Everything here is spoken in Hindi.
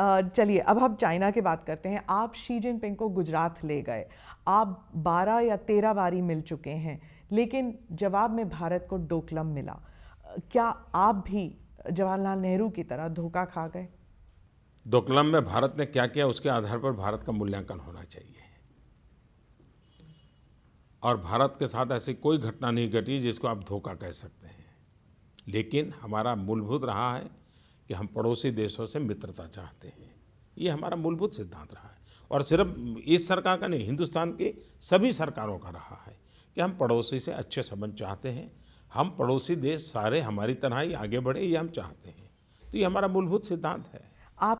चलिए अब हम चाइना की बात करते हैं आप शी जिनपिंग को गुजरात ले गए आप 12 या 13 बारी मिल चुके हैं लेकिन जवाब में भारत को डोकलम मिला क्या आप भी जवाहरलाल नेहरू की तरह धोखा खा गए डोकलम में भारत ने क्या किया उसके आधार पर भारत का मूल्यांकन होना चाहिए और भारत के साथ ऐसी कोई घटना नहीं घटी जिसको आप धोखा कह सकते हैं लेकिन हमारा मूलभूत रहा है कि हम पड़ोसी देशों से मित्रता चाहते हैं ये हमारा मूलभूत सिद्धांत रहा है और सिर्फ इस सरकार का नहीं हिंदुस्तान की सभी सरकारों का रहा है कि हम पड़ोसी से अच्छे संबंध चाहते हैं हम पड़ोसी देश सारे हमारी तरह ही आगे बढ़े ये हम चाहते हैं तो ये हमारा मूलभूत सिद्धांत है